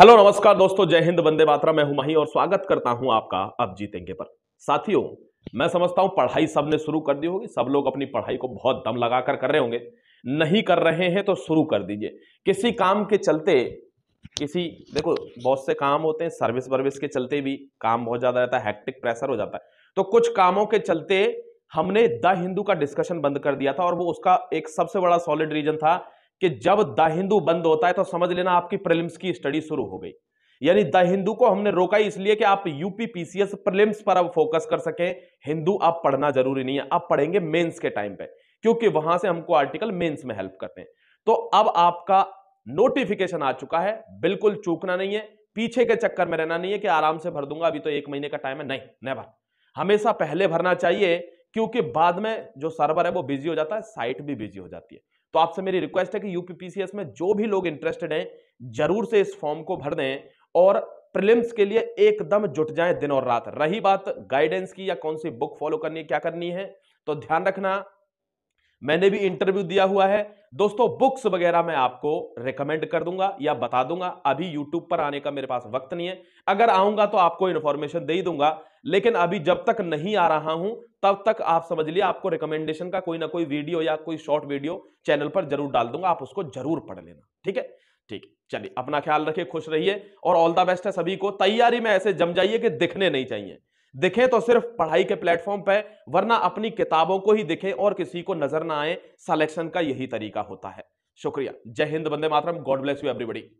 hello नमस्कार दोस्तों जय हिंद वंदे मातरा मैं हूं माही और स्वागत करता हूं आपका अब जीतेंगे पर साथियों मैं समझता हूं पढ़ाई सबने शुरू कर दी होगी सब लोग अपनी पढ़ाई को बहुत दम लगाकर कर रहे होंगे नहीं कर रहे हैं तो शुरू कर दीजिए किसी काम के चलते किसी देखो बहुत से काम होते हैं सर्विस वर्विस के चलते भी काम बहुत ज्यादा रहता है हैक्टिक प्रेशर हो जाता है तो कुछ कामों के चलते हमने द हिंदू का डिस्कशन बंद कर दिया था और वो उसका एक सबसे बड़ा सॉलिड रीजन था कि जब द हिंदू बंद होता है तो समझ लेना आपकी प्रिलिम्स की स्टडी शुरू हो गई यानी द हिंदू को हमने रोका इसलिए कि आप यूपी पीसीएस प्रिलिम्स पर अब फोकस कर सके हिंदू आप पढ़ना जरूरी नहीं है आप पढ़ेंगे मेंस के टाइम पे क्योंकि वहां से हमको आर्टिकल मेंस में हेल्प करते हैं तो अब आपका नोटिफिकेशन आ चुका है बिल्कुल चूकना नहीं है पीछे के चक्कर में रहना नहीं है कि आराम से भर दूंगा अभी तो एक महीने का टाइम है नहीं नेवर हमेशा पहले भरना चाहिए क्योंकि बाद में जो सर्वर है वो बिजी हो जाता है साइट भी बिजी हो जाती है तो आपसे मेरी रिक्वेस्ट है कि यूपीपीसीएस में जो भी लोग इंटरेस्टेड हैं जरूर से इस फॉर्म को भर दें और प्रिलिम्स के लिए एकदम जुट जाएं दिन और रात रही बात गाइडेंस की या कौन सी बुक फॉलो करनी है क्या करनी है तो ध्यान रखना मैंने भी इंटरव्यू दिया हुआ है दोस्तों बुक्स वगैरह मैं आपको रिकमेंड कर दूंगा या बता दूंगा अभी यूट्यूब पर आने का मेरे पास वक्त नहीं है अगर आऊंगा तो आपको इन्फॉर्मेशन दे ही दूंगा लेकिन अभी जब तक नहीं आ रहा हूं तब तक आप समझ लिए आपको रिकमेंडेशन का कोई ना कोई वीडियो या कोई शॉर्ट वीडियो चैनल पर जरूर डाल दूंगा आप उसको जरूर पढ़ लेना ठीक है ठीक है चलिए अपना ख्याल रखिए खुश रहिए और ऑल द बेस्ट है सभी को तैयारी में ऐसे जम जाइए कि दिखने नहीं चाहिए दिखें तो सिर्फ पढ़ाई के प्लेटफॉर्म पर वरना अपनी किताबों को ही दिखें और किसी को नजर ना आए सलेक्शन का यही तरीका होता है शुक्रिया जय हिंद बंदे मातरम गॉड ब्लेस यू एवरीबडी